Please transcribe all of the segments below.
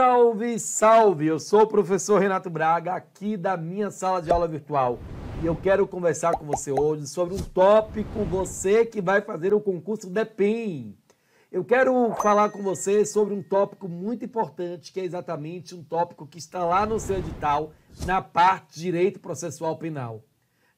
Salve, salve! Eu sou o professor Renato Braga, aqui da minha sala de aula virtual. E eu quero conversar com você hoje sobre um tópico, você que vai fazer o concurso DEPEN. Eu quero falar com você sobre um tópico muito importante, que é exatamente um tópico que está lá no seu edital, na parte de Direito Processual Penal.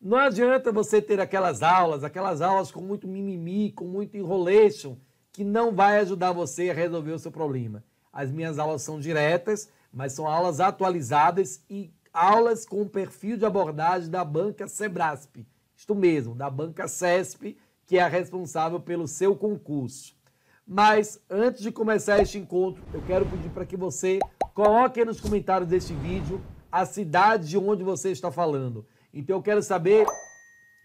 Não adianta você ter aquelas aulas, aquelas aulas com muito mimimi, com muito enrolation, que não vai ajudar você a resolver o seu problema. As minhas aulas são diretas, mas são aulas atualizadas e aulas com perfil de abordagem da banca Sebrasp. Isto mesmo, da banca CESP, que é a responsável pelo seu concurso. Mas antes de começar este encontro, eu quero pedir para que você coloque nos comentários deste vídeo a cidade de onde você está falando. Então eu quero saber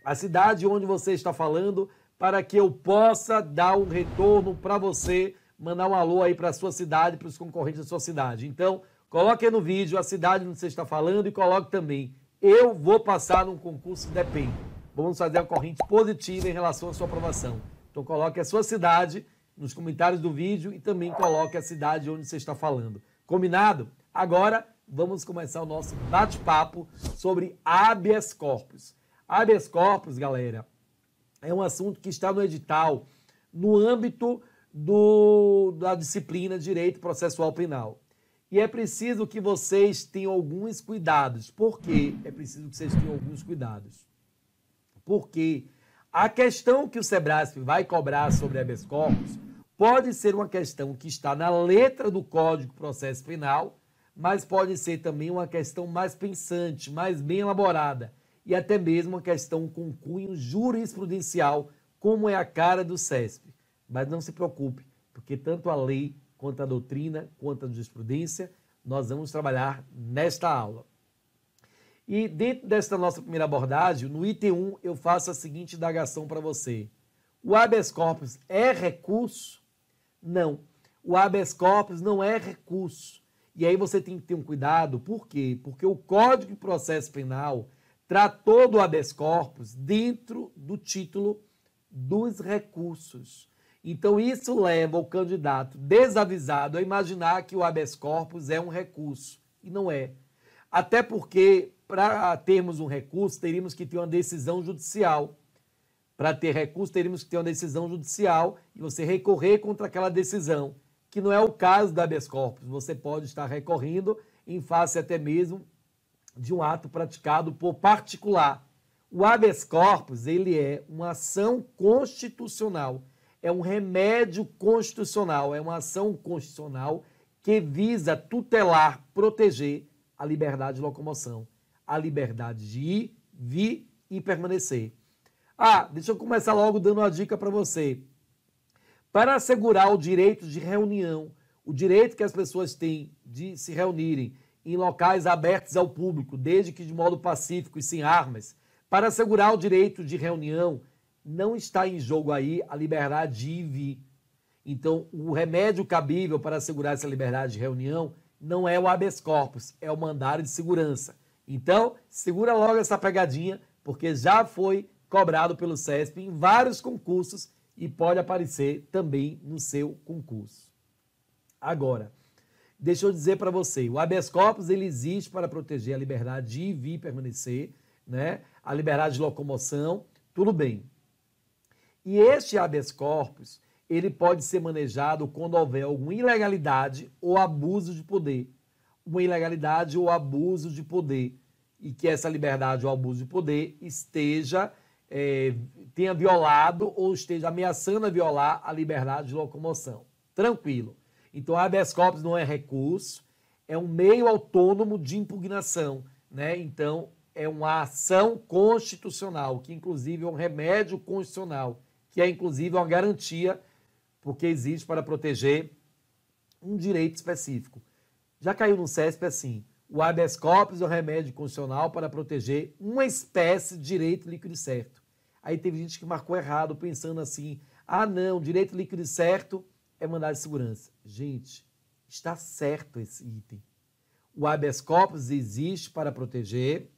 a cidade onde você está falando para que eu possa dar um retorno para você mandar um alô aí para a sua cidade, para os concorrentes da sua cidade. Então, coloque aí no vídeo a cidade onde você está falando e coloque também. Eu vou passar num concurso DEPEN. Vamos fazer uma corrente positiva em relação à sua aprovação. Então, coloque a sua cidade nos comentários do vídeo e também coloque a cidade onde você está falando. Combinado? Agora, vamos começar o nosso bate-papo sobre habeas corpus. Habeas corpus, galera, é um assunto que está no edital no âmbito do, da disciplina Direito Processual Penal. E é preciso que vocês tenham alguns cuidados. Por que é preciso que vocês tenham alguns cuidados? Porque a questão que o Sebrasp vai cobrar sobre habeas corpus pode ser uma questão que está na letra do Código Processo Penal, mas pode ser também uma questão mais pensante, mais bem elaborada e até mesmo uma questão com cunho jurisprudencial, como é a cara do SESP. Mas não se preocupe, porque tanto a lei quanto a doutrina, quanto a jurisprudência, nós vamos trabalhar nesta aula. E dentro desta nossa primeira abordagem, no item 1, eu faço a seguinte indagação para você. O habeas corpus é recurso? Não. O habeas corpus não é recurso. E aí você tem que ter um cuidado, por quê? Porque o Código de Processo Penal tratou do habeas corpus dentro do título dos recursos. Então, isso leva o candidato desavisado a imaginar que o habeas corpus é um recurso, e não é. Até porque, para termos um recurso, teríamos que ter uma decisão judicial. Para ter recurso, teríamos que ter uma decisão judicial e você recorrer contra aquela decisão, que não é o caso do habeas corpus. Você pode estar recorrendo em face até mesmo de um ato praticado por particular. O habeas corpus, ele é uma ação constitucional é um remédio constitucional, é uma ação constitucional que visa tutelar, proteger a liberdade de locomoção, a liberdade de ir, vir e permanecer. Ah, deixa eu começar logo dando uma dica para você. Para assegurar o direito de reunião, o direito que as pessoas têm de se reunirem em locais abertos ao público, desde que de modo pacífico e sem armas, para assegurar o direito de reunião, não está em jogo aí a liberdade de ir e vir. Então, o remédio cabível para assegurar essa liberdade de reunião não é o habeas corpus, é o mandado de segurança. Então, segura logo essa pegadinha, porque já foi cobrado pelo CESP em vários concursos e pode aparecer também no seu concurso. Agora, deixa eu dizer para você, o habeas corpus ele existe para proteger a liberdade de ir, e permanecer, né? A liberdade de locomoção, tudo bem. E este habeas corpus, ele pode ser manejado quando houver alguma ilegalidade ou abuso de poder. Uma ilegalidade ou abuso de poder. E que essa liberdade ou abuso de poder esteja, é, tenha violado ou esteja ameaçando a violar a liberdade de locomoção. Tranquilo. Então, habeas corpus não é recurso, é um meio autônomo de impugnação. Né? Então, é uma ação constitucional, que inclusive é um remédio constitucional que é inclusive uma garantia, porque existe para proteger um direito específico. Já caiu no CESP assim: o habeas corpus é um remédio constitucional para proteger uma espécie de direito líquido certo. Aí teve gente que marcou errado, pensando assim: ah, não, direito líquido certo é mandado de segurança. Gente, está certo esse item. O habeas corpus existe para proteger.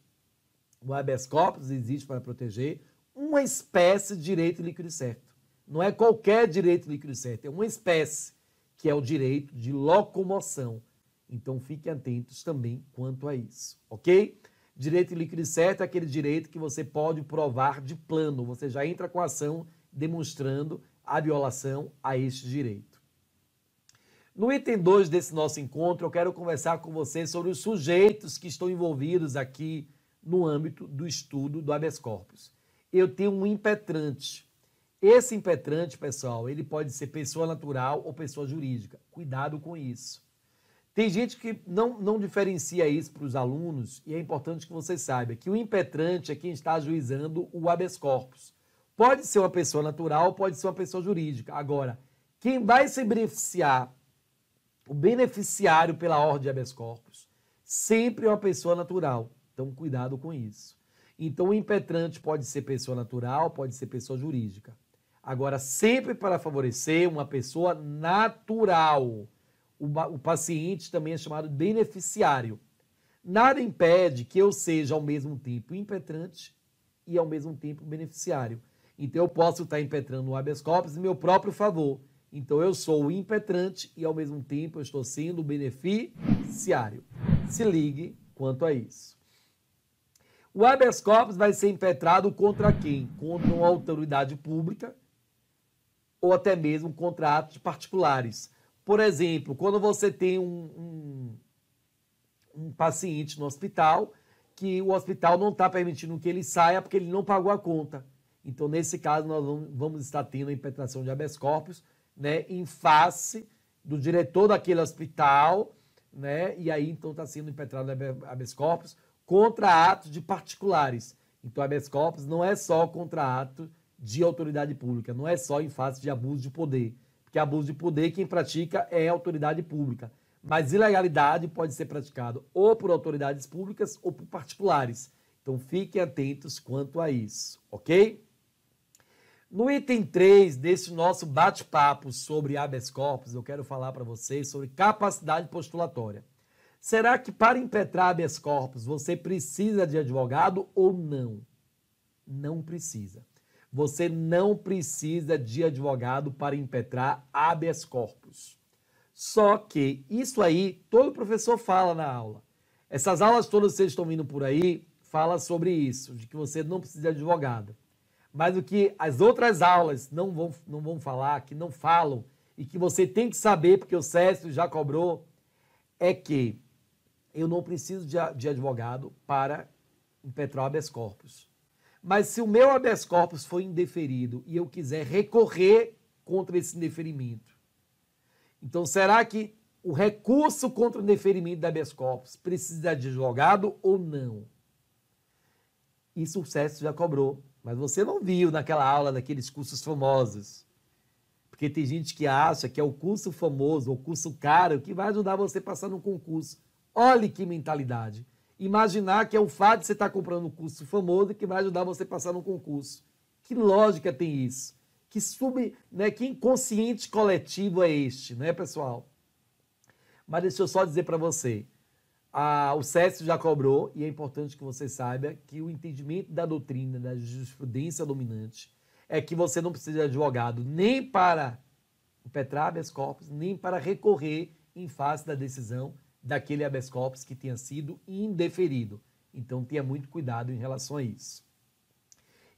O habeas corpus existe para proteger uma espécie de direito líquido e certo. Não é qualquer direito líquido e certo, é uma espécie, que é o direito de locomoção. Então fiquem atentos também quanto a isso, ok? Direito líquido e certo é aquele direito que você pode provar de plano, você já entra com a ação demonstrando a violação a este direito. No item 2 desse nosso encontro, eu quero conversar com você sobre os sujeitos que estão envolvidos aqui no âmbito do estudo do habeas corpus eu tenho um impetrante. Esse impetrante, pessoal, ele pode ser pessoa natural ou pessoa jurídica. Cuidado com isso. Tem gente que não, não diferencia isso para os alunos e é importante que você saiba que o impetrante é quem está ajuizando o habeas corpus. Pode ser uma pessoa natural, pode ser uma pessoa jurídica. Agora, quem vai se beneficiar, o beneficiário pela ordem de habeas corpus, sempre é uma pessoa natural. Então, cuidado com isso. Então, o impetrante pode ser pessoa natural, pode ser pessoa jurídica. Agora, sempre para favorecer uma pessoa natural. O, o paciente também é chamado beneficiário. Nada impede que eu seja ao mesmo tempo impetrante e ao mesmo tempo beneficiário. Então eu posso estar impetrando o habeas corpus em meu próprio favor. Então eu sou o impetrante e ao mesmo tempo eu estou sendo o beneficiário. Se ligue quanto a isso. O habeas corpus vai ser impetrado contra quem? Contra uma autoridade pública ou até mesmo contra atos particulares. Por exemplo, quando você tem um, um, um paciente no hospital que o hospital não está permitindo que ele saia porque ele não pagou a conta. Então, nesse caso, nós vamos estar tendo a impetração de habeas corpus né, em face do diretor daquele hospital, né, e aí então está sendo impetrado habeas corpus contra atos de particulares. Então, habeas corpus não é só contra ato de autoridade pública, não é só em face de abuso de poder. Porque abuso de poder, quem pratica é a autoridade pública. Mas ilegalidade pode ser praticado ou por autoridades públicas ou por particulares. Então, fiquem atentos quanto a isso, ok? No item 3 desse nosso bate-papo sobre habeas corpus, eu quero falar para vocês sobre capacidade postulatória. Será que para impetrar habeas corpus você precisa de advogado ou não? Não precisa. Você não precisa de advogado para impetrar habeas corpus. Só que isso aí todo professor fala na aula. Essas aulas todas que vocês estão vindo por aí fala sobre isso, de que você não precisa de advogado. Mas o que as outras aulas não vão, não vão falar, que não falam e que você tem que saber, porque o Cécio já cobrou, é que eu não preciso de, de advogado para impetrar o habeas corpus. Mas se o meu habeas corpus foi indeferido e eu quiser recorrer contra esse indeferimento, então será que o recurso contra o indeferimento da habeas corpus precisa de advogado ou não? Isso o sucesso já cobrou, mas você não viu naquela aula daqueles cursos famosos. Porque tem gente que acha que é o curso famoso, o curso caro, que vai ajudar você a passar no concurso. Olhe que mentalidade. Imaginar que é o fato de você estar tá comprando um curso famoso que vai ajudar você a passar num concurso. Que lógica tem isso? Que sub, né, que inconsciente coletivo é este, né, pessoal? Mas deixa eu só dizer para você, a, o César já cobrou e é importante que você saiba que o entendimento da doutrina da jurisprudência dominante é que você não precisa de advogado nem para o Petrábias corpus, nem para recorrer em face da decisão daquele habeas corpus que tenha sido indeferido. Então tenha muito cuidado em relação a isso.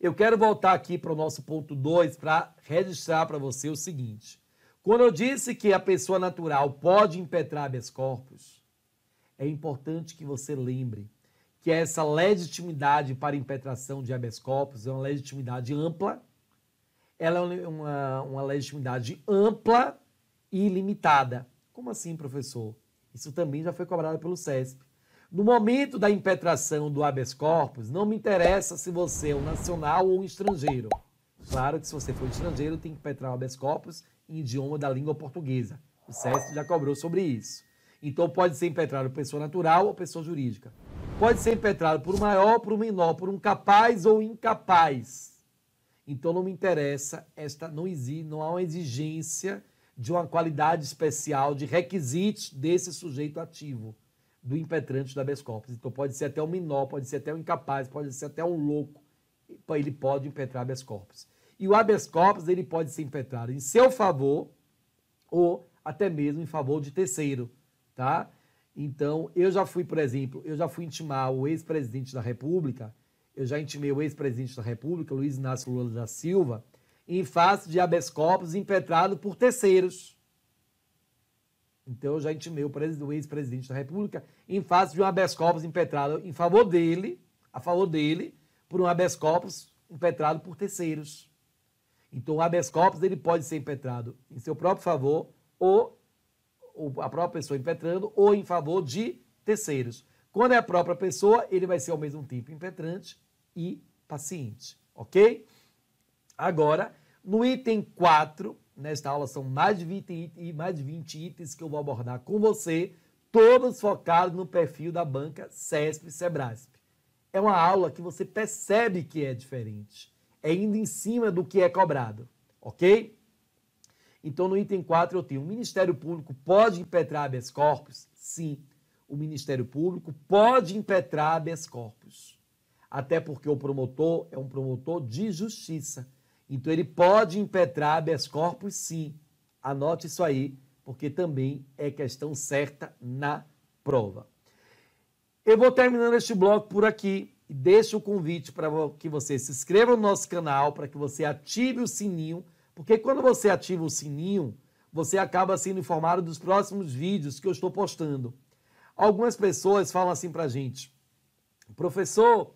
Eu quero voltar aqui para o nosso ponto 2 para registrar para você o seguinte. Quando eu disse que a pessoa natural pode impetrar habeas corpus, é importante que você lembre que essa legitimidade para impetração de habeas corpus é uma legitimidade ampla, ela é uma, uma legitimidade ampla e ilimitada. Como assim, professor? Isso também já foi cobrado pelo SESP. No momento da impetração do habeas corpus, não me interessa se você é um nacional ou um estrangeiro. Claro que se você for estrangeiro, tem que impetrar o habeas corpus em idioma da língua portuguesa. O SESP já cobrou sobre isso. Então pode ser impetrado por pessoa natural ou pessoa jurídica. Pode ser impetrado por um maior, por um menor, por um capaz ou incapaz. Então não me interessa esta não existe, não há uma exigência de uma qualidade especial, de requisitos desse sujeito ativo, do impetrante da habeas Então pode ser até um menor, pode ser até um incapaz, pode ser até um louco, ele pode impetrar habeas corpus. E o habeas corpus ele pode ser impetrado em seu favor ou até mesmo em favor de terceiro, tá? Então, eu já fui, por exemplo, eu já fui intimar o ex-presidente da República, eu já intimei o ex-presidente da República, Luiz Inácio Lula da Silva, em face de habeas corpus impetrado por terceiros. Então, eu já intimei o ex-presidente da República em face de um habeas corpus impetrado em favor dele, a favor dele, por um habeas corpus impetrado por terceiros. Então, o habeas corpus ele pode ser impetrado em seu próprio favor ou, ou a própria pessoa impetrando ou em favor de terceiros. Quando é a própria pessoa, ele vai ser ao mesmo tempo impetrante e paciente, ok? Agora, no item 4, nesta aula são mais de 20, mais de 20 itens que eu vou abordar com você, todos focados no perfil da banca CESP e Sebrasp. É uma aula que você percebe que é diferente, é indo em cima do que é cobrado, ok? Então, no item 4, eu tenho: o Ministério Público pode impetrar habeas corpus? Sim, o Ministério Público pode impetrar habeas corpus. Até porque o promotor é um promotor de justiça então ele pode impetrar habeas corpus, sim. Anote isso aí, porque também é questão certa na prova. Eu vou terminando este bloco por aqui. Deixo o convite para que você se inscreva no nosso canal, para que você ative o sininho, porque quando você ativa o sininho, você acaba sendo informado dos próximos vídeos que eu estou postando. Algumas pessoas falam assim para a gente, professor,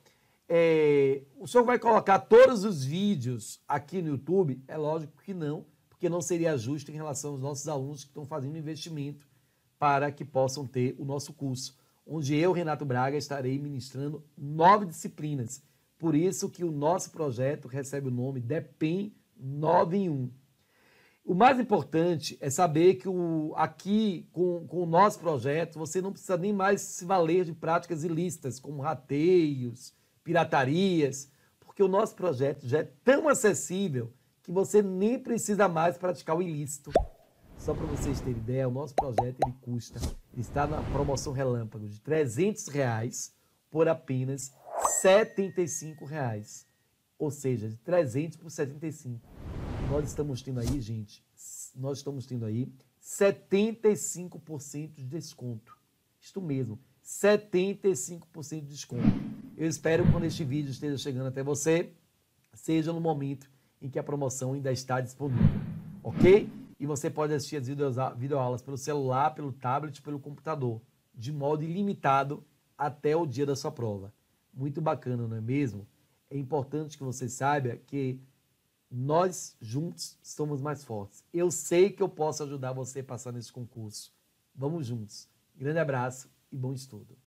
é, o senhor vai colocar todos os vídeos aqui no YouTube? É lógico que não, porque não seria justo em relação aos nossos alunos que estão fazendo investimento para que possam ter o nosso curso, onde eu, Renato Braga, estarei ministrando nove disciplinas. Por isso que o nosso projeto recebe o nome DEPEN 9 em 1. O mais importante é saber que o, aqui, com, com o nosso projeto, você não precisa nem mais se valer de práticas ilícitas, como rateios, piratarias, porque o nosso projeto já é tão acessível que você nem precisa mais praticar o ilícito. Só para vocês terem ideia, o nosso projeto ele custa, ele está na promoção relâmpago de 300 reais por apenas 75 reais, ou seja, de 300 por 75. Nós estamos tendo aí, gente, nós estamos tendo aí 75% de desconto. Isto mesmo, 75% de desconto. Eu espero que quando este vídeo esteja chegando até você, seja no momento em que a promoção ainda está disponível, ok? E você pode assistir as videoaulas pelo celular, pelo tablet, pelo computador, de modo ilimitado até o dia da sua prova. Muito bacana, não é mesmo? É importante que você saiba que nós juntos somos mais fortes. Eu sei que eu posso ajudar você a passar nesse concurso. Vamos juntos. Grande abraço e bom estudo.